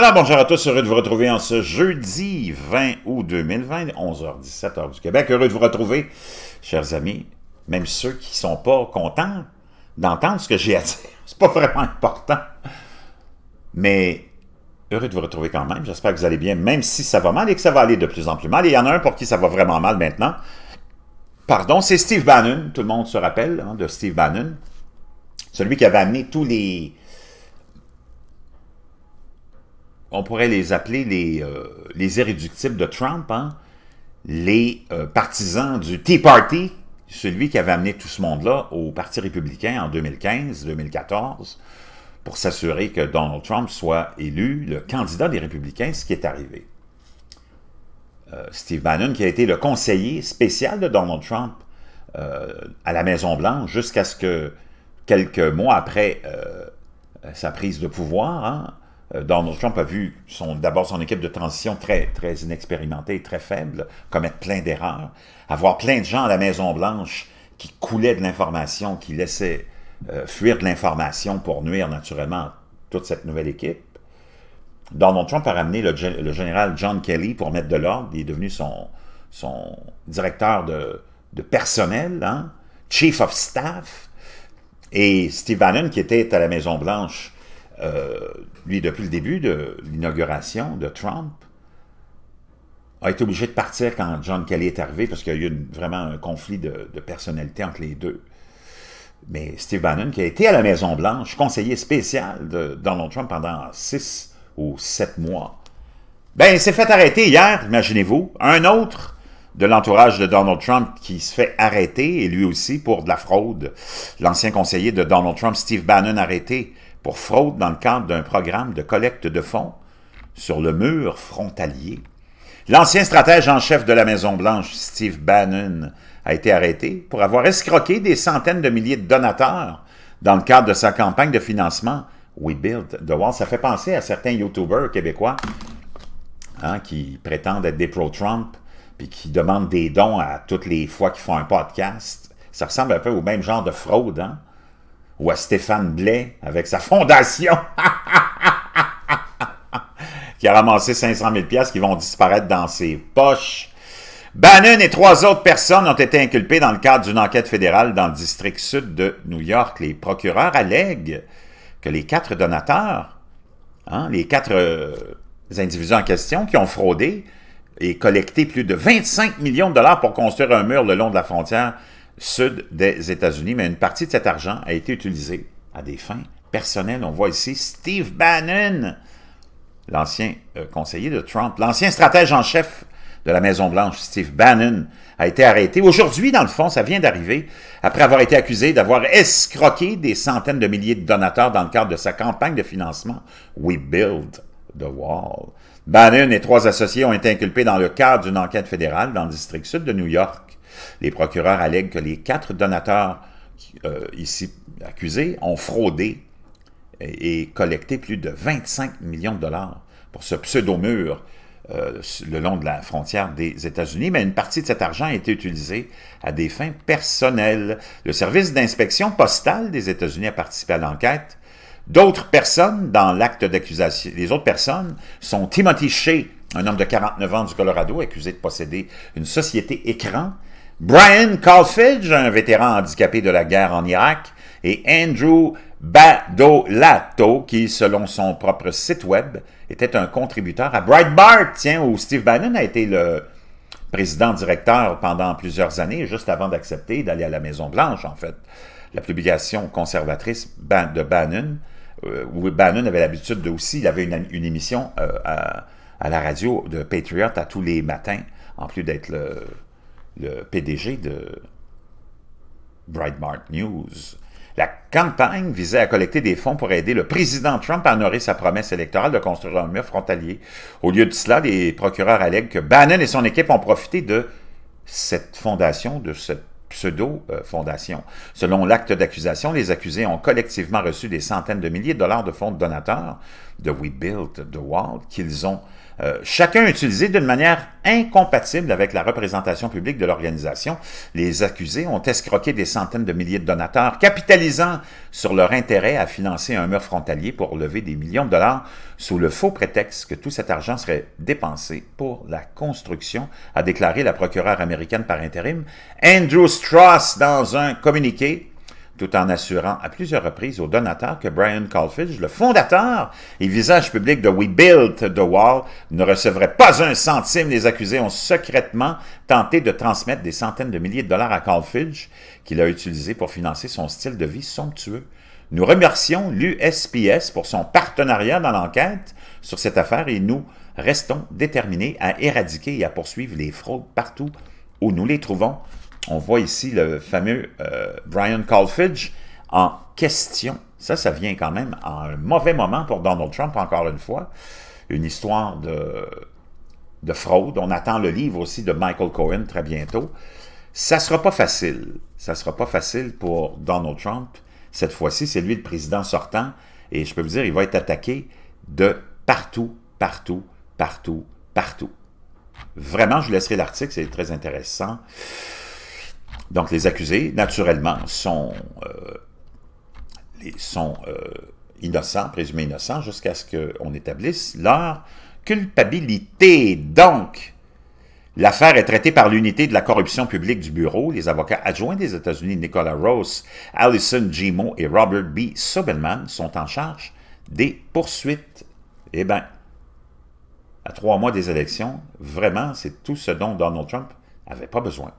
Alors, bonjour à tous, heureux de vous retrouver en ce jeudi 20 août 2020, 11h17, heure du Québec. Heureux de vous retrouver, chers amis, même ceux qui ne sont pas contents d'entendre ce que j'ai à dire. C'est pas vraiment important. Mais heureux de vous retrouver quand même. J'espère que vous allez bien, même si ça va mal et que ça va aller de plus en plus mal. il y en a un pour qui ça va vraiment mal maintenant. Pardon, c'est Steve Bannon. Tout le monde se rappelle hein, de Steve Bannon. Celui qui avait amené tous les on pourrait les appeler les, euh, irréductibles de Trump, hein. les euh, partisans du Tea Party, celui qui avait amené tout ce monde-là au Parti républicain en 2015-2014 pour s'assurer que Donald Trump soit élu le candidat des républicains, ce qui est arrivé. Euh, Steve Bannon, qui a été le conseiller spécial de Donald Trump à la Maison-Blanche jusqu'à ce que, quelques mois après sa prise de pouvoir, hein, euh, Donald Trump a vu d'abord son équipe de transition très, très inexpérimentée, très faible, commettre plein d'erreurs, avoir plein de gens à la Maison-Blanche qui coulaient de l'information, qui laissaient euh, fuir de l'information pour nuire naturellement toute cette nouvelle équipe. Donald Trump a ramené le, général John Kelly pour mettre de l'ordre. Il est devenu son, directeur de, personnel, hein, chief of staff. Et Steve Bannon, qui était à la Maison-Blanche, euh, lui, depuis le début de l'inauguration de Trump, a été obligé de partir quand John Kelly est arrivé parce qu'il y a eu vraiment un conflit de, personnalité entre les deux. Mais Steve Bannon, qui a été à la Maison-Blanche, conseiller spécial de Donald Trump pendant six ou sept mois, ben, il s'est fait arrêter hier, imaginez-vous. Un autre de l'entourage de Donald Trump qui se fait arrêter, et lui aussi pour de la fraude. L'ancien conseiller de Donald Trump, Steve Bannon, arrêté pour fraude dans le cadre d'un programme de collecte de fonds sur le mur frontalier. L'ancien stratège en chef de la Maison-Blanche, Steve Bannon, a été arrêté pour avoir escroqué des centaines de milliers de donateurs dans le cadre de sa campagne de financement We Build the Wall. Ça fait penser à certains YouTubers québécois hein, qui prétendent être des pro-Trump puis qui demandent des dons à toutes les fois qu'ils font un podcast. Ça ressemble un peu au même genre de fraude. Hein? ou à Stéphane Blais avec sa fondation qui a ramassé 500 000 pièces qui vont disparaître dans ses poches. Bannon et trois autres personnes ont été inculpées dans le cadre d'une enquête fédérale dans le district sud de New York. Les procureurs allèguent que les quatre donateurs, hein, les quatre euh, individus en question qui ont fraudé et collecté plus de 25 millions de dollars pour construire un mur le long de la frontière sud des États-Unis, mais une partie de cet argent a été utilisée à des fins personnelles. On voit ici Steve Bannon, l'ancien euh, conseiller de Trump, l'ancien stratège en chef de la Maison-Blanche, Steve Bannon, a été arrêté. Aujourd'hui, dans le fond, ça vient d'arriver, après avoir été accusé d'avoir escroqué des centaines de milliers de donateurs dans le cadre de sa campagne de financement We Build the Wall. Bannon et trois associés ont été inculpés dans le cadre d'une enquête fédérale dans le district sud de New York les procureurs allèguent que les quatre donateurs euh, ici accusés ont fraudé et, collecté plus de 25 millions de dollars pour ce pseudo-mur euh, le long de la frontière des États-Unis, mais une partie de cet argent a été utilisée à des fins personnelles. Le service d'inspection postale des États-Unis a participé à l'enquête. D'autres personnes dans l'acte d'accusation, les autres personnes sont Timothy Shea, un homme de 49 ans du Colorado accusé de posséder une société écran Brian Calfidge, un vétéran handicapé de la guerre en Irak, et Andrew Badolato, qui, selon son propre site web, était un contributeur à Breitbart, tiens, où Steve Bannon a été le président-directeur pendant plusieurs années, juste avant d'accepter d'aller à la Maison-Blanche, en fait. La publication conservatrice de Bannon, euh, où Bannon avait l'habitude de aussi, il avait une, émission euh, à, la radio de Patriot à tous les matins, en plus d'être le le PDG de Breitbart News. La campagne visait à collecter des fonds pour aider le président Trump à honorer sa promesse électorale de construire un mur frontalier. Au lieu de cela, les procureurs allèguent que Bannon et son équipe ont profité de cette fondation, de cette pseudo-fondation. Euh, Selon l'acte d'accusation, les accusés ont collectivement reçu des centaines de milliers de dollars de fonds de donateurs de We Built the Wall qu'ils ont euh, chacun utilisé d'une manière incompatible avec la représentation publique de l'organisation. Les accusés ont escroqué des centaines de milliers de donateurs, capitalisant sur leur intérêt à financer un mur frontalier pour lever des millions de dollars sous le faux prétexte que tout cet argent serait dépensé pour la construction, a déclaré la procureure américaine par intérim Andrew Strauss dans un communiqué tout en assurant à plusieurs reprises aux donateurs que Brian Colfidge, le fondateur et visage public de We Built the Wall, ne recevrait pas un centime. Les accusés ont secrètement tenté de transmettre des centaines de milliers de dollars à Colfidge, qu'il a utilisé pour financer son style de vie somptueux. Nous remercions l'USPS pour son partenariat dans l'enquête sur cette affaire et nous restons déterminés à éradiquer et à poursuivre les fraudes partout où nous les trouvons on voit ici le fameux euh, Brian Colfidge en question. Ça, ça vient quand même à un mauvais moment pour Donald Trump, encore une fois. Une histoire de, de fraude. On attend le livre aussi de Michael Cohen très bientôt. Ça ne sera pas facile. Ça ne sera pas facile pour Donald Trump. Cette fois-ci, c'est lui le président sortant. Et je peux vous dire, il va être attaqué de partout, partout, partout, partout. Vraiment, je vous laisserai l'article, c'est très intéressant. Donc, les accusés, naturellement, sont, euh, euh, innocents, présumés innocents, jusqu'à ce qu'on établisse leur culpabilité. Donc, L'affaire est traitée par l'unité de la corruption publique du bureau. Les avocats adjoints des États-Unis, Nicolas Rose, Allison Gimo et Robert B. Sobelman, sont en charge des poursuites. Eh bien, à trois mois des élections, vraiment, c'est tout ce dont Donald Trump n'avait pas besoin.